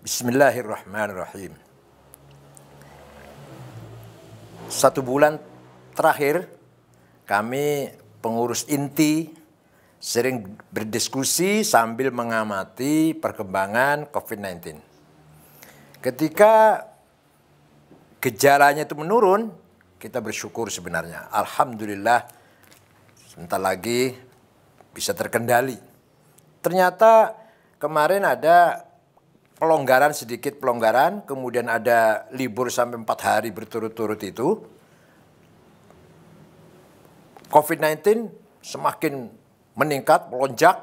Bismillahirrahmanirrahim. Satu bulan terakhir kami pengurus inti sering berdiskusi sambil mengamati perkembangan COVID-19. Ketika gejalanya itu menurun, kita bersyukur sebenarnya. Alhamdulillah sebentar lagi bisa terkendali. Ternyata kemarin ada pelonggaran sedikit pelonggaran, kemudian ada libur sampai empat hari berturut-turut itu, COVID-19 semakin meningkat, melonjak,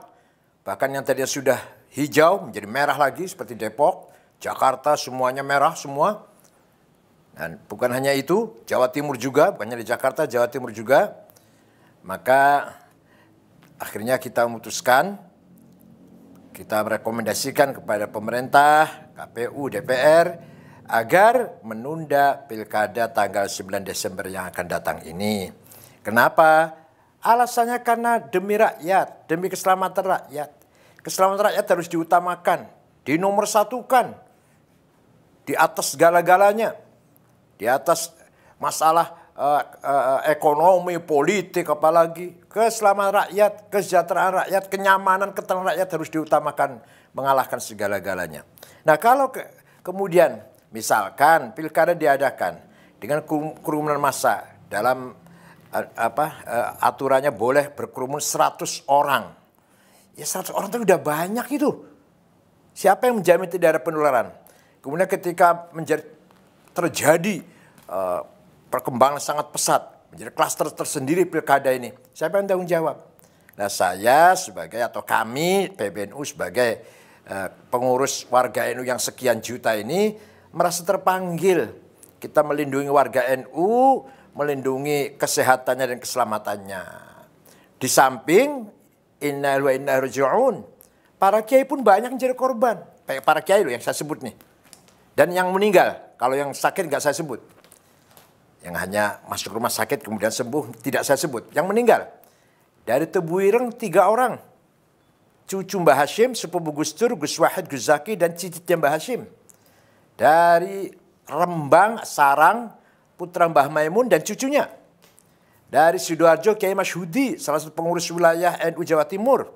bahkan yang tadinya sudah hijau menjadi merah lagi seperti Depok, Jakarta semuanya merah semua. Dan bukan hanya itu, Jawa Timur juga, bukan hanya di Jakarta, Jawa Timur juga. Maka akhirnya kita memutuskan kita merekomendasikan kepada pemerintah, KPU, DPR agar menunda pilkada tanggal 9 Desember yang akan datang ini. Kenapa? Alasannya karena demi rakyat, demi keselamatan rakyat. Keselamatan rakyat harus diutamakan, dinomorsatukan, di atas segala-galanya, di atas masalah Eh, eh, eh, ekonomi, politik apalagi, keselamatan rakyat, kesejahteraan rakyat, kenyamanan, ketenangan rakyat harus diutamakan mengalahkan segala-galanya. Nah, kalau ke, kemudian misalkan pilkada diadakan dengan kerumunan massa dalam apa aturannya boleh berkerumun 100 orang. Ya 100 orang itu udah banyak itu. Siapa yang menjamin tidak ada penularan? Kemudian ketika terjadi uh, perkembangan sangat pesat, menjadi klaster tersendiri pilkada ini. Siapa yang tanggung jawab? Nah saya sebagai atau kami PBNU sebagai eh, pengurus warga NU yang sekian juta ini merasa terpanggil. Kita melindungi warga NU, melindungi kesehatannya dan keselamatannya. Di samping inna wa inna Para kiai pun banyak yang jadi korban. para kiai loh yang saya sebut nih. Dan yang meninggal, kalau yang sakit nggak saya sebut yang hanya masuk rumah sakit kemudian sembuh tidak saya sebut. Yang meninggal dari Tebu Ireng tiga orang. Cucu Mbah Hashim, sepupu Gus Tur, Gus Wahid, Gus Zaki, dan cicitnya Mbah Hashim. Dari Rembang, Sarang, putra Mbah Maimun dan cucunya. Dari Sidoarjo, Kiai Mas Hudi, salah satu pengurus wilayah NU Jawa Timur.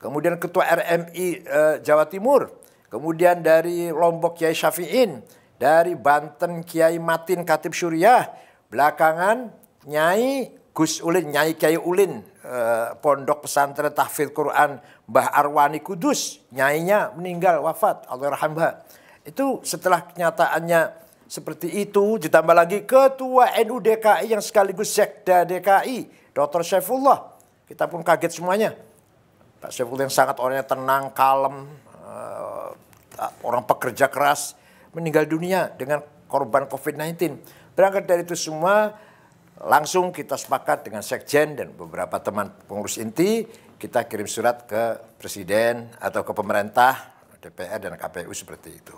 Kemudian Ketua RMI eh, Jawa Timur. Kemudian dari Lombok Kiai Syafi'in dari Banten Kiai Matin Katib Syuriah, belakangan Nyai Gus Ulin, Nyai Kiai Ulin, eh, Pondok Pesantren Tahfidz Quran Mbah Arwani Kudus, nyainya meninggal wafat, alhamdulillah. Itu setelah kenyataannya seperti itu ditambah lagi ketua NU DKI yang sekaligus sekda DKI Dr. Syaifullah. Kita pun kaget semuanya. Pak Syaifullah yang sangat orangnya tenang, kalem, eh, orang pekerja keras meninggal dunia dengan korban COVID-19. Berangkat dari itu semua, langsung kita sepakat dengan sekjen dan beberapa teman pengurus inti, kita kirim surat ke presiden atau ke pemerintah, DPR dan KPU seperti itu.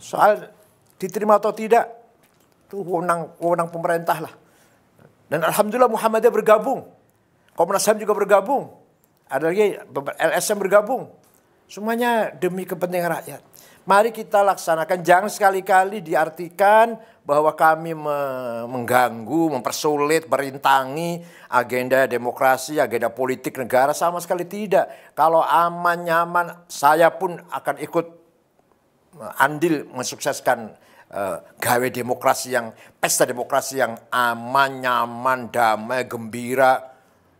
Soal diterima atau tidak, itu wewenang, wewenang pemerintah lah. Dan Alhamdulillah Muhammadiyah bergabung. Komnas HAM juga bergabung. Ada lagi LSM bergabung. Semuanya demi kepentingan rakyat. Mari kita laksanakan, jangan sekali-kali diartikan bahwa kami mengganggu, mempersulit, merintangi agenda demokrasi, agenda politik negara sama sekali tidak. Kalau aman nyaman, saya pun akan ikut andil mensukseskan uh, gawe demokrasi yang pesta demokrasi yang aman, nyaman, damai, gembira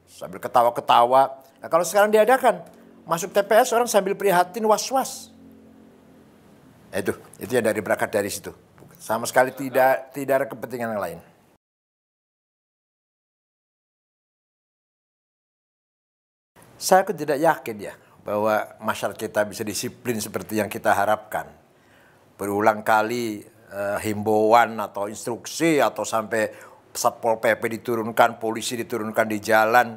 sambil ketawa-ketawa. Nah, kalau sekarang diadakan, masuk TPS orang sambil prihatin was-was. Eh, itu, itu yang dari berangkat dari situ. Sama sekali tidak tidak ada kepentingan yang lain. Saya pun kan tidak yakin ya bahwa masyarakat kita bisa disiplin seperti yang kita harapkan. Berulang kali eh, himbauan atau instruksi atau sampai Satpol PP diturunkan, polisi diturunkan di jalan.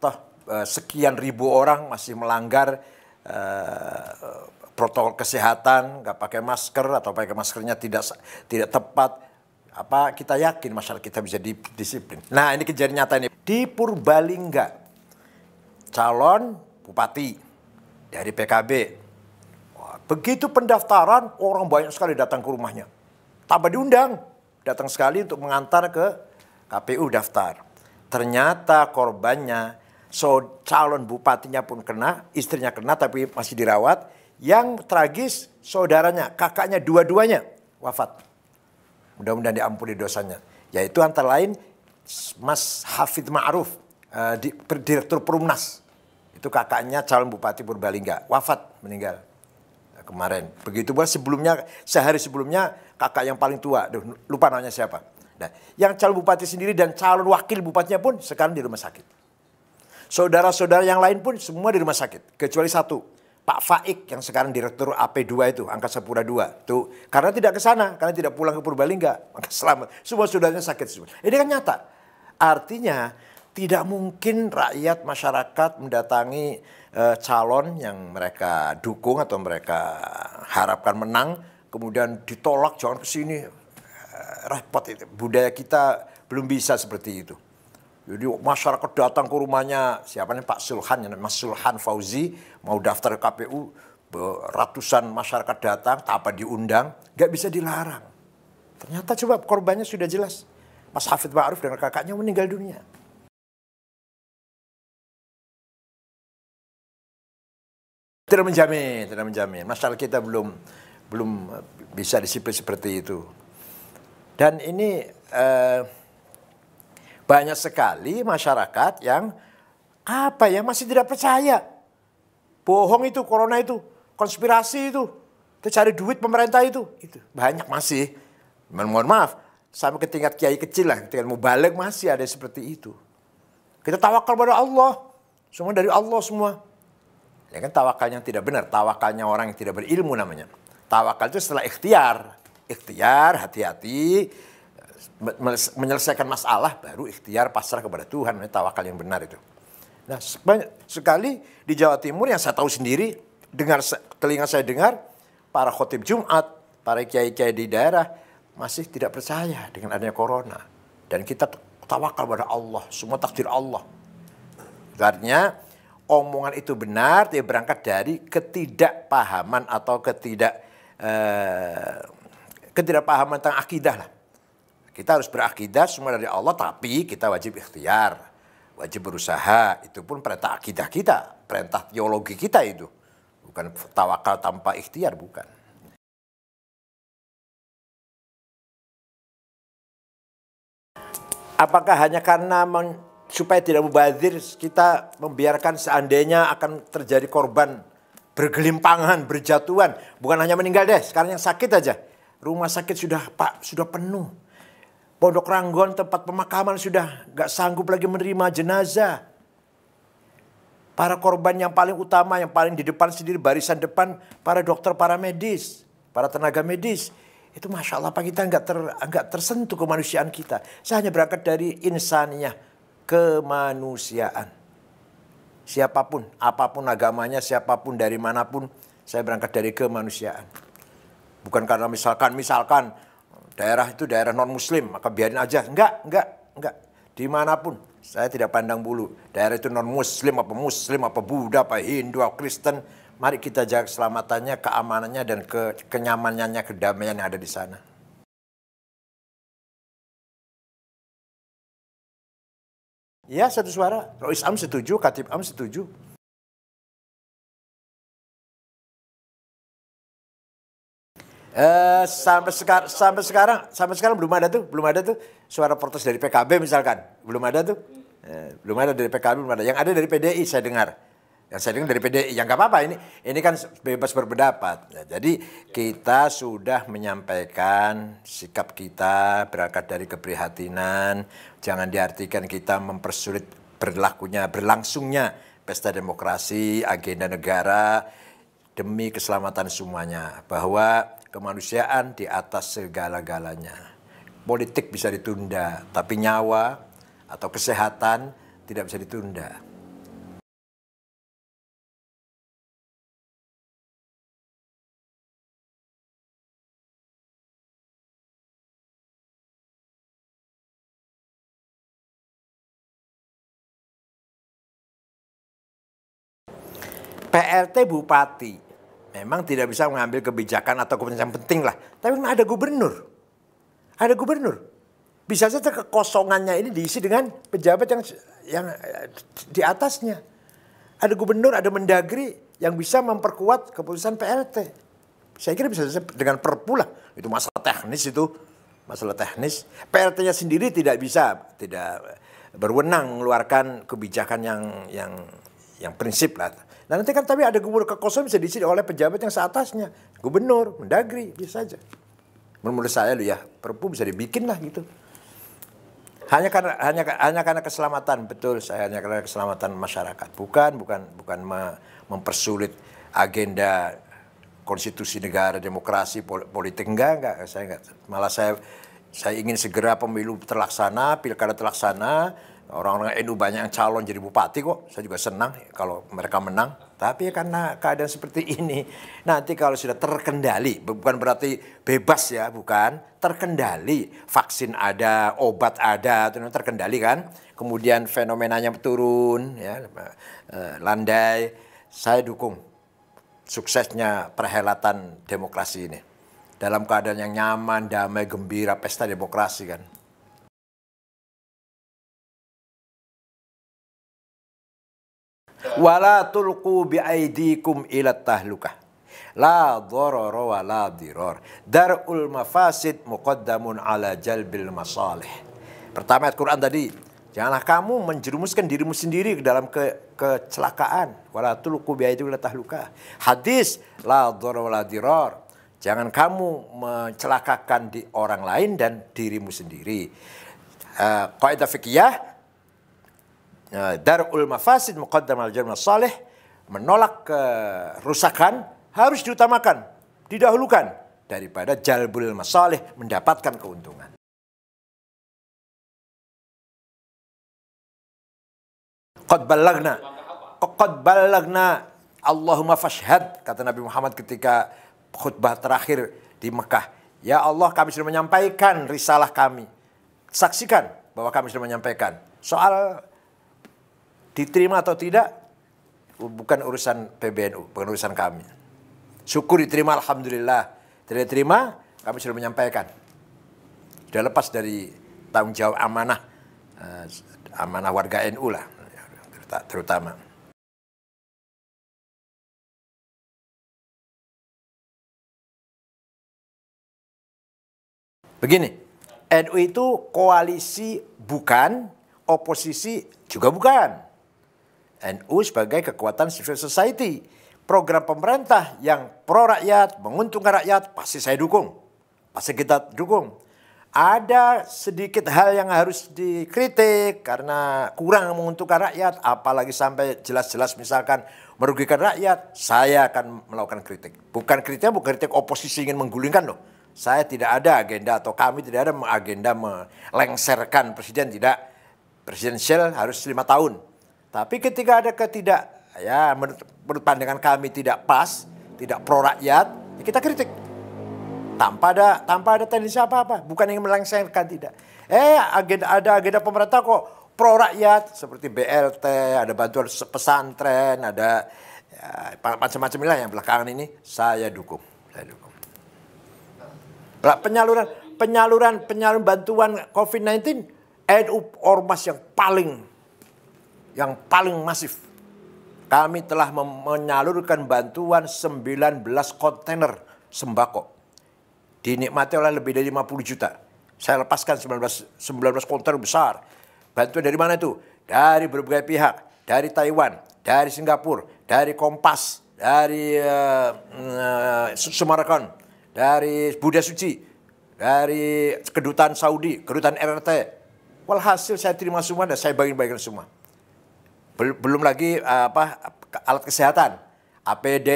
Toh eh, sekian ribu orang masih melanggar eh, protokol kesehatan, nggak pakai masker atau pakai maskernya tidak tidak tepat, apa kita yakin masyarakat kita bisa disiplin. Nah, ini kejadian nyata ini di Purbalingga. Calon bupati dari PKB. Wah, begitu pendaftaran orang banyak sekali datang ke rumahnya. Tambah diundang, datang sekali untuk mengantar ke KPU daftar. Ternyata korbannya so calon bupatinya pun kena, istrinya kena tapi masih dirawat, yang tragis saudaranya, kakaknya dua-duanya wafat. Mudah-mudahan diampuni dosanya. Yaitu antara lain Mas Hafid Ma'ruf, uh, di, Direktur Perumnas. Itu kakaknya calon Bupati Purbalingga, wafat meninggal eh, kemarin. Begitu pula sebelumnya, sehari sebelumnya kakak yang paling tua, Duh, lupa namanya siapa. Nah, yang calon bupati sendiri dan calon wakil bupatinya pun sekarang di rumah sakit. Saudara-saudara yang lain pun semua di rumah sakit, kecuali satu, Pak Faik yang sekarang direktur AP2 itu, Angkasa Pura 2. Tuh, karena tidak ke sana, karena tidak pulang ke Purbalingga, maka selamat. Semua saudaranya sakit semua. Ini kan nyata. Artinya tidak mungkin rakyat masyarakat mendatangi e, calon yang mereka dukung atau mereka harapkan menang kemudian ditolak jangan ke sini e, repot itu budaya kita belum bisa seperti itu jadi masyarakat datang ke rumahnya siapa nih Pak Sulhan, Mas Sulhan Fauzi mau daftar KPU, ratusan masyarakat datang, tanpa diundang, nggak bisa dilarang. Ternyata coba korbannya sudah jelas. Mas Hafid Ma'ruf dan kakaknya meninggal dunia. Tidak menjamin, tidak menjamin. Masalah kita belum belum bisa disiplin seperti itu. Dan ini uh, banyak sekali masyarakat yang apa ya masih tidak percaya. Bohong itu, corona itu, konspirasi itu, itu cari duit pemerintah itu. itu Banyak masih. Mohon maaf, sampai ke tingkat kiai kecil lah, tingkat mubalik masih ada seperti itu. Kita tawakal pada Allah. Semua dari Allah semua. Ya kan tawakal yang tidak benar, tawakalnya orang yang tidak berilmu namanya. Tawakal itu setelah ikhtiar. Ikhtiar, hati-hati, menyelesaikan masalah baru ikhtiar pasrah kepada Tuhan ini tawakal yang benar itu. Nah banyak sekali di Jawa Timur yang saya tahu sendiri dengar telinga saya dengar para khotib Jumat, para kiai-kiai di daerah masih tidak percaya dengan adanya corona dan kita tawakal kepada Allah semua takdir Allah. Artinya omongan itu benar dia berangkat dari ketidakpahaman atau ketidak eh, ketidakpahaman tentang akidah lah kita harus berakidah semua dari Allah tapi kita wajib ikhtiar. Wajib berusaha. Itu pun perintah akidah kita. Perintah teologi kita itu. Bukan tawakal tanpa ikhtiar, bukan. Apakah hanya karena men, supaya tidak mubazir kita membiarkan seandainya akan terjadi korban bergelimpangan, berjatuhan, bukan hanya meninggal deh, sekarang yang sakit aja. Rumah sakit sudah Pak sudah penuh. Pondok Ranggon tempat pemakaman sudah gak sanggup lagi menerima jenazah. Para korban yang paling utama, yang paling di depan sendiri, barisan depan, para dokter, para medis, para tenaga medis. Itu Masya Allah apa kita gak, ter, nggak tersentuh kemanusiaan kita. Saya hanya berangkat dari insannya, kemanusiaan. Siapapun, apapun agamanya, siapapun dari manapun, saya berangkat dari kemanusiaan. Bukan karena misalkan, misalkan daerah itu daerah non muslim maka biarin aja enggak enggak enggak dimanapun saya tidak pandang bulu daerah itu non muslim apa muslim apa Buddha apa Hindu apa Kristen mari kita jaga keselamatannya keamanannya dan ke kenyamanannya kedamaian yang ada di sana Ya satu suara. Rois Am setuju, Katib Am setuju. Uh, sampai sekarang sampai sekarang sampai sekarang belum ada tuh, belum ada tuh suara protes dari PKB misalkan. Belum ada tuh. Eh, belum ada dari PKB, belum ada. Yang ada dari PDI saya dengar. Yang saya dengar dari PDI, yang nggak apa-apa ini ini kan bebas berpendapat. Ya, jadi kita sudah menyampaikan sikap kita berangkat dari keprihatinan, jangan diartikan kita mempersulit berlakunya, berlangsungnya pesta demokrasi, agenda negara demi keselamatan semuanya bahwa kemanusiaan di atas segala-galanya. Politik bisa ditunda, tapi nyawa atau kesehatan tidak bisa ditunda. PLT Bupati memang tidak bisa mengambil kebijakan atau keputusan yang penting lah. Tapi ada gubernur. Ada gubernur. Bisa saja kekosongannya ini diisi dengan pejabat yang yang eh, di atasnya. Ada gubernur, ada mendagri yang bisa memperkuat keputusan PLT, Saya kira bisa saja dengan perpu lah. Itu masalah teknis itu. Masalah teknis. PLT nya sendiri tidak bisa, tidak berwenang mengeluarkan kebijakan yang yang yang prinsip lah Nah nanti kan tapi ada gubernur kekosongan bisa diisi oleh pejabat yang seatasnya. Gubernur, mendagri, bisa saja. Menurut saya loh ya, perpu bisa dibikin lah gitu. Hanya karena hanya hanya karena keselamatan, betul saya hanya karena keselamatan masyarakat. Bukan bukan bukan mempersulit agenda konstitusi negara, demokrasi, politik enggak enggak saya enggak. Malah saya saya ingin segera pemilu terlaksana, pilkada terlaksana, Orang-orang NU banyak yang calon jadi bupati kok. Saya juga senang kalau mereka menang. Tapi karena keadaan seperti ini, nanti kalau sudah terkendali, bukan berarti bebas ya, bukan. Terkendali, vaksin ada, obat ada, terkendali kan. Kemudian fenomenanya turun, ya, eh, landai. Saya dukung suksesnya perhelatan demokrasi ini. Dalam keadaan yang nyaman, damai, gembira, pesta demokrasi kan. Wala tulqu biaidikum ila tahlukah. La dharara wa la dirar. Dar'ul mafasid muqaddamun ala jalbil masalih. Pertama ayat Quran tadi. Janganlah kamu menjerumuskan dirimu sendiri ke dalam ke, kecelakaan. Wala tulqu biaidikum ila tahlukah. Hadis. La dharara wa la dirar. Jangan kamu mencelakakan di orang lain dan dirimu sendiri. Uh, Kaidah fikih Ya, darul mafasid muqaddam al jannah salih menolak kerusakan eh, harus diutamakan, didahulukan daripada jalbul masalih mendapatkan keuntungan. Qad balagna qad balagna Allahumma fashhad kata Nabi Muhammad ketika khutbah terakhir di Mekah. Ya Allah kami sudah menyampaikan risalah kami. Saksikan bahwa kami sudah menyampaikan soal Diterima atau tidak bukan urusan PBNU, bukan urusan kami. Syukur diterima alhamdulillah. Tidak diterima kami sudah menyampaikan. Sudah lepas dari tanggung jawab amanah eh, amanah warga NU lah terutama. Begini, NU itu koalisi bukan, oposisi juga bukan. NU sebagai kekuatan civil society. Program pemerintah yang pro rakyat, menguntungkan rakyat, pasti saya dukung. Pasti kita dukung. Ada sedikit hal yang harus dikritik karena kurang menguntungkan rakyat, apalagi sampai jelas-jelas misalkan merugikan rakyat, saya akan melakukan kritik. Bukan kritik, bukan kritik oposisi ingin menggulingkan loh. Saya tidak ada agenda atau kami tidak ada agenda melengserkan presiden, tidak. Presidensial harus lima tahun, tapi ketika ada ketidak, ya menurut, pandangan kami tidak pas, tidak pro rakyat, ya kita kritik. Tanpa ada tanpa ada tendensi apa-apa, bukan yang melengsengkan tidak. Eh, agenda ada agenda pemerintah kok pro rakyat seperti BLT, ada bantuan pesantren, ada ya, macam-macam lah yang belakangan ini saya dukung, saya dukung. penyaluran penyaluran penyaluran bantuan COVID-19 NU ormas yang paling yang paling masif. Kami telah menyalurkan bantuan 19 kontainer sembako. Dinikmati oleh lebih dari 50 juta. Saya lepaskan 19, 19 kontainer besar. Bantuan dari mana itu? Dari berbagai pihak. Dari Taiwan, dari Singapura, dari Kompas, dari uh, uh, dari Buddha Suci, dari Kedutaan Saudi, Kedutaan RRT. Walhasil saya terima semua dan saya bagi-bagikan semua belum lagi eh, apa alat kesehatan, APD,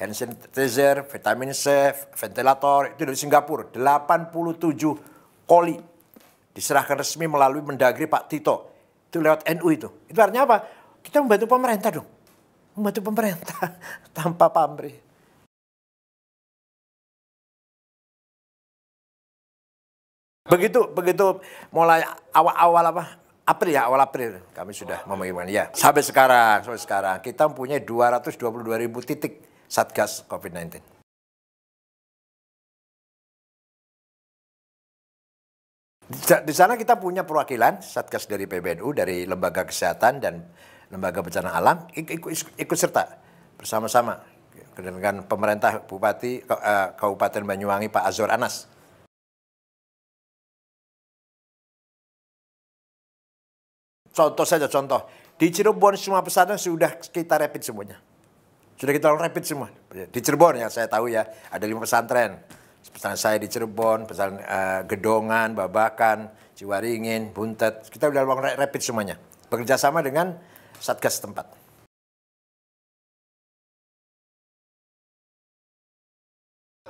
hand sanitizer, vitamin C, ventilator itu dari Singapura 87 koli diserahkan resmi melalui Mendagri Pak Tito. Itu lewat NU itu. Itu artinya apa? Kita membantu pemerintah dong. Membantu pemerintah tanpa pamrih. Begitu begitu mulai awal-awal apa April ya awal April kami sudah memiliki ya sampai sekarang sampai sekarang kita punya 222 ribu titik satgas COVID-19. Di sana kita punya perwakilan satgas dari PBNU, dari lembaga kesehatan dan lembaga bencana alam ikut, ikut serta bersama-sama dengan pemerintah bupati eh, kabupaten Banyuwangi Pak Azor Anas Contoh saja contoh. Di Cirebon semua pesanan sudah kita rapid semuanya. Sudah kita rapid semua. Di Cirebon ya saya tahu ya ada lima pesantren. Pesantren saya di Cirebon, pesantren uh, eh, Gedongan, Babakan, Ciwaringin, Buntet. Kita sudah lakukan rapid semuanya. Bekerja sama dengan Satgas tempat.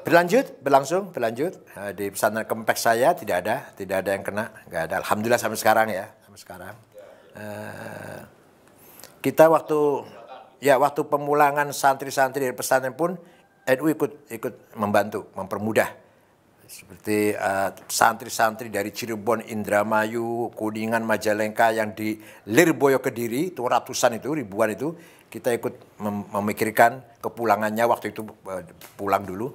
berlanjut, berlangsung, berlanjut. Eh, di pesantren kempek saya tidak ada, tidak ada yang kena, nggak ada. Alhamdulillah sampai sekarang ya, sampai sekarang. Eh, kita waktu ya waktu pemulangan santri-santri dari pesantren pun NU ikut ikut membantu mempermudah seperti eh, santri-santri uh, dari Cirebon, Indramayu, Kuningan, Majalengka yang di Lirboyo Kediri itu ratusan itu ribuan itu kita ikut mem memikirkan kepulangannya waktu itu uh, pulang dulu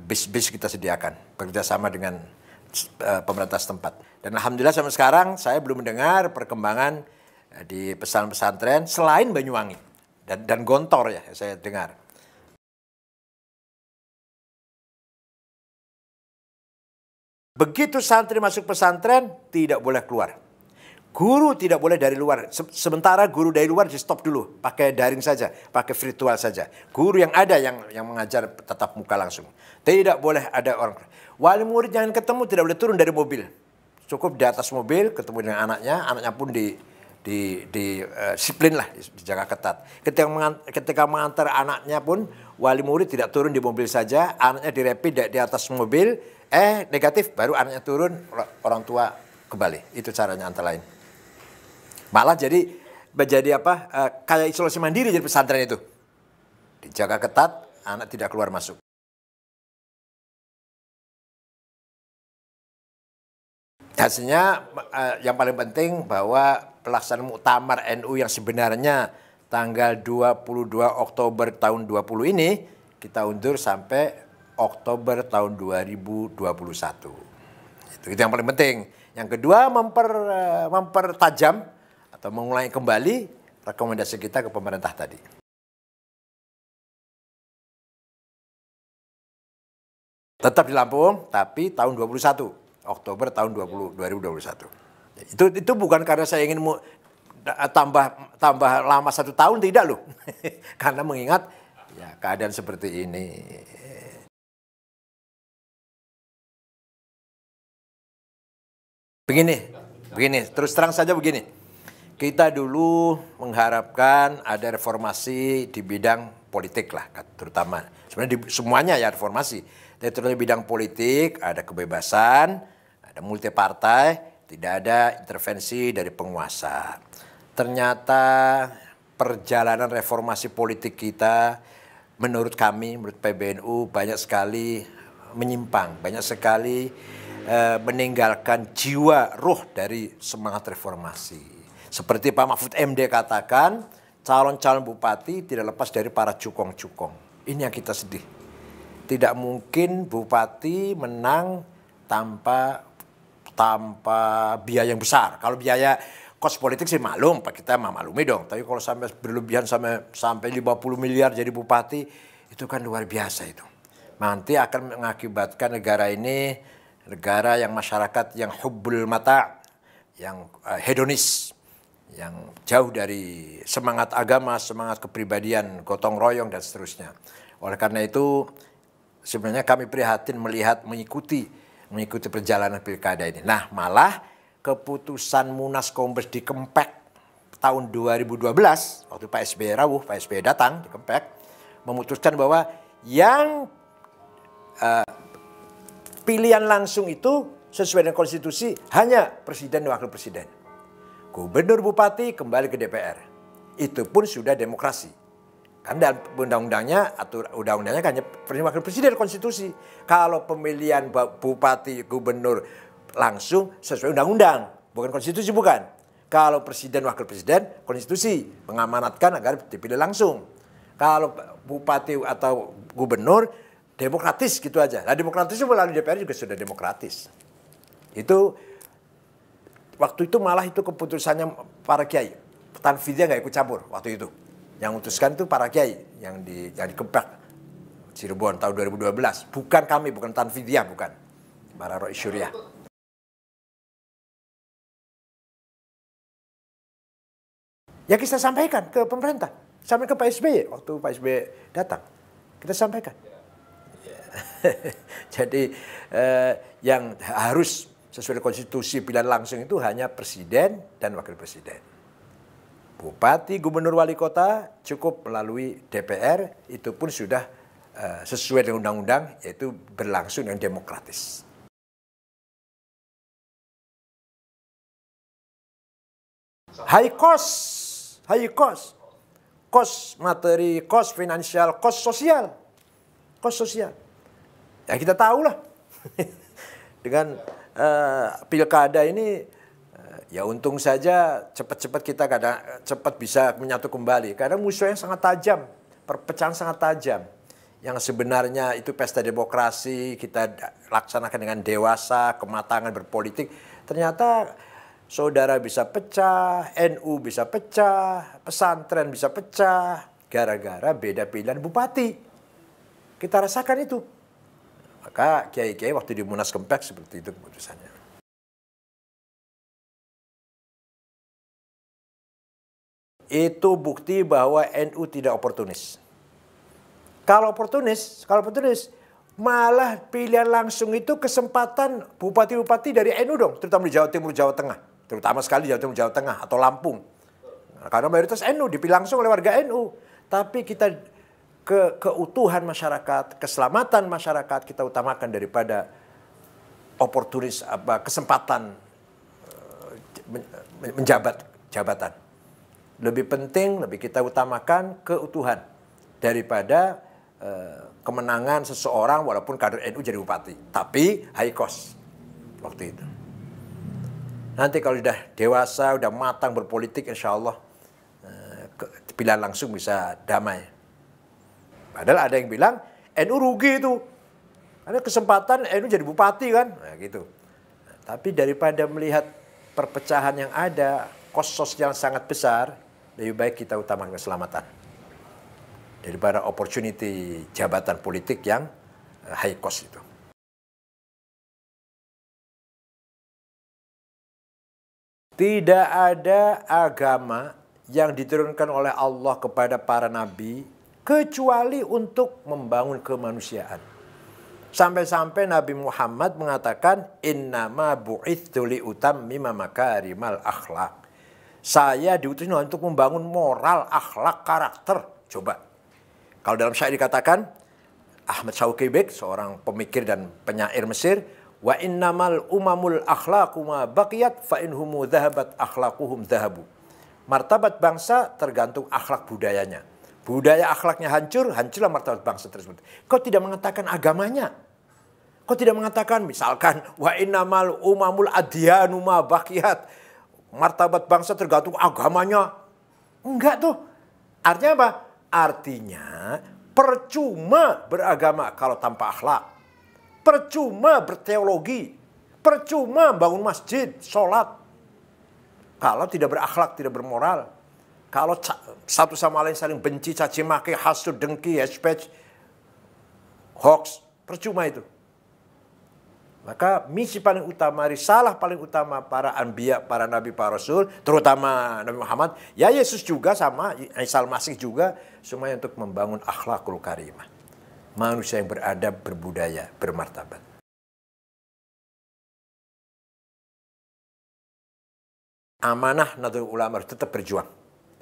bis-bis uh, kita sediakan bekerjasama dengan uh, pemerintah setempat dan alhamdulillah sampai sekarang saya belum mendengar perkembangan Nah, di pesan-pesantren selain Banyuwangi dan, dan Gontor ya saya dengar. Begitu santri masuk pesantren tidak boleh keluar. Guru tidak boleh dari luar. Sementara guru dari luar di stop dulu, pakai daring saja, pakai virtual saja. Guru yang ada yang yang mengajar tetap muka langsung. Tidak boleh ada orang. Wali murid yang ketemu tidak boleh turun dari mobil. Cukup di atas mobil ketemu dengan anaknya, anaknya pun di di, di uh, disiplin lah dijaga ketat. Ketika, mengantar, ketika mengantar anaknya pun wali murid tidak turun di mobil saja, anaknya direpi di, di atas mobil, eh negatif baru anaknya turun orang tua kembali. Itu caranya antara lain. Malah jadi menjadi apa uh, kayak isolasi mandiri jadi pesantren itu. Dijaga ketat, anak tidak keluar masuk. hasilnya uh, yang paling penting bahwa pelaksanaan muktamar NU yang sebenarnya tanggal 22 Oktober tahun 20 ini kita undur sampai Oktober tahun 2021. Itu, itu yang paling penting. Yang kedua memper eh, mempertajam atau mengulangi kembali rekomendasi kita ke pemerintah tadi. Tetap di Lampung, tapi tahun 21. Oktober tahun 20, 2021. Itu itu bukan karena saya ingin mu, tambah tambah lama satu tahun tidak loh. karena mengingat ya keadaan seperti ini. Begini, begini, terus terang saja begini. Kita dulu mengharapkan ada reformasi di bidang politik lah, terutama. Sebenarnya di, semuanya ya reformasi. terutama di bidang politik ada kebebasan, ada multi partai, tidak ada intervensi dari penguasa. Ternyata perjalanan reformasi politik kita menurut kami, menurut PBNU banyak sekali menyimpang, banyak sekali eh, meninggalkan jiwa ruh dari semangat reformasi. Seperti Pak Mahfud MD katakan, calon-calon bupati tidak lepas dari para cukong-cukong. Ini yang kita sedih. Tidak mungkin bupati menang tanpa tanpa biaya yang besar. Kalau biaya kos politik sih malum, Pak kita malumi dong. Tapi kalau sampai berlebihan sampai sampai 50 miliar jadi bupati itu kan luar biasa itu. Nanti akan mengakibatkan negara ini negara yang masyarakat yang hubbul mata, yang uh, hedonis, yang jauh dari semangat agama, semangat kepribadian, gotong royong dan seterusnya. Oleh karena itu sebenarnya kami prihatin melihat mengikuti mengikuti perjalanan pilkada ini. Nah malah keputusan Munas Kombes di Kempek tahun 2012 waktu Pak SBY rawuh, Pak SBY datang di Kempek memutuskan bahwa yang uh, pilihan langsung itu sesuai dengan konstitusi hanya presiden dan wakil presiden. Gubernur bupati kembali ke DPR. Itu pun sudah demokrasi. Karena dan undang-undangnya, atau undang-undangnya kan hanya presiden wakil presiden konstitusi. Kalau pemilihan bupati, gubernur langsung sesuai undang-undang, bukan konstitusi bukan. Kalau presiden wakil presiden konstitusi mengamanatkan agar dipilih langsung. Kalau bupati atau gubernur demokratis gitu aja. Nah demokratis melalui DPR juga sudah demokratis. Itu waktu itu malah itu keputusannya para kiai. Tanfidia nggak ikut campur waktu itu. Yang utuskan itu para kiai yang di yang dikepak Cirebon tahun 2012. Bukan kami, bukan Tanfidiyah, bukan. Para Roy Syuriah. Ya kita sampaikan ke pemerintah, sampai ke Pak SBY e, waktu Pak SBY e datang. Kita sampaikan. Jadi eh, yang harus sesuai konstitusi pilihan langsung itu hanya presiden dan wakil presiden bupati, gubernur, wali kota cukup melalui DPR itu pun sudah uh, sesuai dengan undang-undang yaitu berlangsung dengan demokratis. High cost, high cost, cost materi, cost finansial, cost sosial, cost sosial. Ya kita tahu lah dengan uh, pilkada ini ya untung saja cepat-cepat kita kadang cepat bisa menyatu kembali. Karena musuhnya sangat tajam, perpecahan sangat tajam. Yang sebenarnya itu pesta demokrasi, kita laksanakan dengan dewasa, kematangan berpolitik. Ternyata saudara bisa pecah, NU bisa pecah, pesantren bisa pecah, gara-gara beda pilihan bupati. Kita rasakan itu. Maka kiai-kiai waktu di Munas Kempek seperti itu keputusannya. itu bukti bahwa NU tidak oportunis. Kalau oportunis, kalau oportunis malah pilihan langsung itu kesempatan bupati-bupati dari NU dong, terutama di Jawa Timur, Jawa Tengah, terutama sekali Jawa Timur, Jawa Tengah atau Lampung. Nah, karena mayoritas NU dipilih langsung oleh warga NU, tapi kita ke keutuhan masyarakat, keselamatan masyarakat kita utamakan daripada oportunis apa kesempatan eh, menjabat jabatan lebih penting, lebih kita utamakan keutuhan daripada eh, kemenangan seseorang walaupun kader NU jadi bupati. Tapi high cost waktu itu. Nanti kalau sudah dewasa, sudah matang berpolitik insya Allah eh, ke, pilihan langsung bisa damai. Padahal ada yang bilang NU rugi itu. Ada kesempatan NU jadi bupati kan. Nah, gitu. tapi daripada melihat perpecahan yang ada, kos sosial sangat besar, lebih baik kita utamakan keselamatan daripada opportunity jabatan politik yang eh, high cost itu. Tidak ada agama yang diturunkan oleh Allah kepada para nabi kecuali untuk membangun kemanusiaan. Sampai-sampai Nabi Muhammad mengatakan innama bu'ithu li utammi makarimal akhlaq. Saya diutus untuk membangun moral, akhlak, karakter. Coba. Kalau dalam syair dikatakan, Ahmad Shawki seorang pemikir dan penyair Mesir, wa innamal umamul akhlakuma bakiyat baqiyat fa inhumu dhahabat akhlaquhum dhahabu. Martabat bangsa tergantung akhlak budayanya. Budaya akhlaknya hancur, hancurlah martabat bangsa tersebut. Kau tidak mengatakan agamanya. Kau tidak mengatakan misalkan wa innamal umamul adyanu bakiyat. baqiyat martabat bangsa tergantung agamanya. Enggak tuh. Artinya apa? Artinya percuma beragama kalau tanpa akhlak. Percuma berteologi. Percuma bangun masjid, sholat. Kalau tidak berakhlak, tidak bermoral. Kalau satu sama lain saling benci, cacimaki hasud dengki, hate hoax, percuma itu. Maka misi paling utama, risalah paling utama para anbiya, para nabi, para rasul, terutama Nabi Muhammad, ya Yesus juga sama, Isa Masih juga, semuanya untuk membangun akhlakul karimah. Manusia yang beradab, berbudaya, bermartabat. Amanah Nahdlatul Ulama harus tetap berjuang.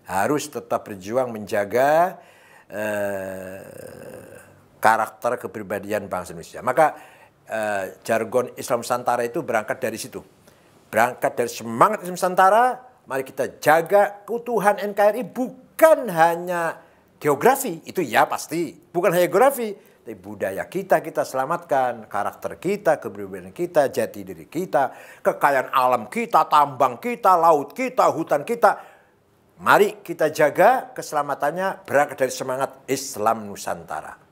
Harus tetap berjuang menjaga eh, karakter kepribadian bangsa Indonesia. Maka Eh, jargon Islam Nusantara itu berangkat dari situ. Berangkat dari semangat Islam Nusantara, mari kita jaga keutuhan NKRI bukan hanya geografi, itu ya pasti. Bukan hanya geografi, tapi budaya kita kita selamatkan, karakter kita, kepribadian kita, jati diri kita, kekayaan alam kita, tambang kita, laut kita, hutan kita. Mari kita jaga keselamatannya berangkat dari semangat Islam Nusantara.